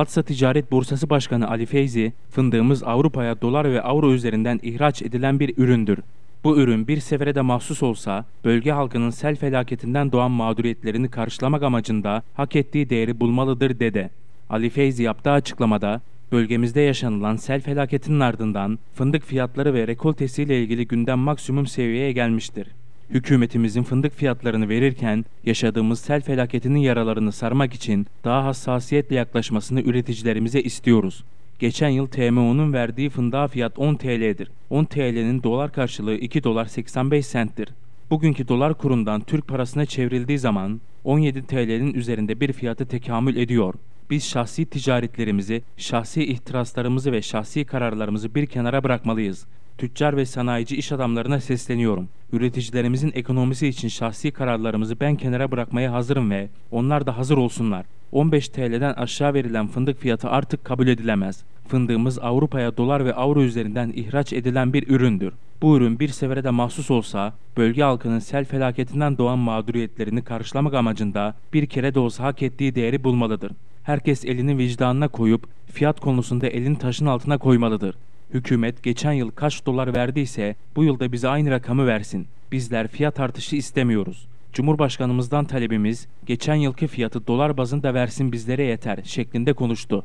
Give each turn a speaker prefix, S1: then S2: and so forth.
S1: Fatsa Ticaret Borsası Başkanı Ali Feyzi, fındığımız Avrupa'ya dolar ve avro üzerinden ihraç edilen bir üründür. Bu ürün bir sefere de mahsus olsa, bölge halkının sel felaketinden doğan mağduriyetlerini karşılamak amacında hak ettiği değeri bulmalıdır dedi. Ali Feyzi yaptığı açıklamada, bölgemizde yaşanılan sel felaketinin ardından fındık fiyatları ve rekoltesiyle ilgili gündem maksimum seviyeye gelmiştir. Hükümetimizin fındık fiyatlarını verirken yaşadığımız sel felaketinin yaralarını sarmak için daha hassasiyetle yaklaşmasını üreticilerimize istiyoruz. Geçen yıl TMO'nun verdiği fındığa fiyat 10 TL'dir. 10 TL'nin dolar karşılığı 2 dolar 85 senttir. Bugünkü dolar kurundan Türk parasına çevrildiği zaman 17 TL'nin üzerinde bir fiyatı tekamül ediyor. Biz şahsi ticaretlerimizi, şahsi ihtiraslarımızı ve şahsi kararlarımızı bir kenara bırakmalıyız. Tüccar ve sanayici iş adamlarına sesleniyorum. Üreticilerimizin ekonomisi için şahsi kararlarımızı ben kenara bırakmaya hazırım ve onlar da hazır olsunlar. 15 TL'den aşağı verilen fındık fiyatı artık kabul edilemez. Fındığımız Avrupa'ya dolar ve avro üzerinden ihraç edilen bir üründür. Bu ürün bir sefere de mahsus olsa, bölge halkının sel felaketinden doğan mağduriyetlerini karşılamak amacında bir kere de olsa hak ettiği değeri bulmalıdır. Herkes elini vicdanına koyup fiyat konusunda elini taşın altına koymalıdır. Hükümet geçen yıl kaç dolar verdiyse bu yılda bize aynı rakamı versin. Bizler fiyat artışı istemiyoruz. Cumhurbaşkanımızdan talebimiz geçen yılki fiyatı dolar bazında versin bizlere yeter şeklinde konuştu.